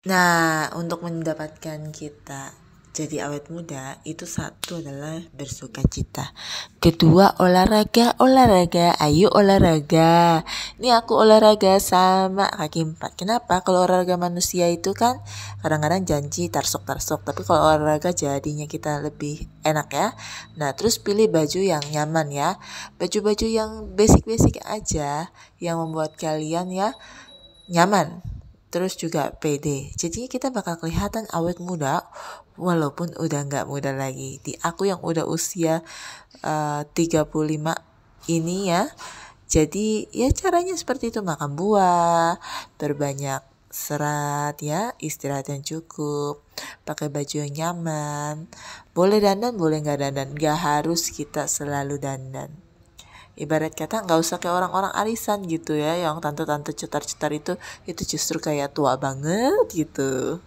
Nah, untuk mendapatkan kita jadi awet muda itu satu adalah bersuka cita. Kedua olahraga, olahraga, ayo olahraga. Ini aku olahraga sama kaki empat. Kenapa? Kalau olahraga manusia itu kan kadang-kadang janji tarsok-tarsok. Tapi kalau olahraga jadinya kita lebih enak ya. Nah terus pilih baju yang nyaman ya. Baju-baju yang basic-basic aja yang membuat kalian ya nyaman terus juga PD. Jadi kita bakal kelihatan awet muda walaupun udah nggak muda lagi. Di aku yang udah usia eh, uh, 35 ini ya. Jadi ya caranya seperti itu makan buah, berbanyak serat ya, istirahat yang cukup, pakai baju yang nyaman. Boleh dandan, boleh nggak dandan, nggak harus kita selalu dandan ibarat kata nggak usah kayak orang-orang arisan gitu ya yang tante-tante cetar-cetar itu itu justru kayak tua banget gitu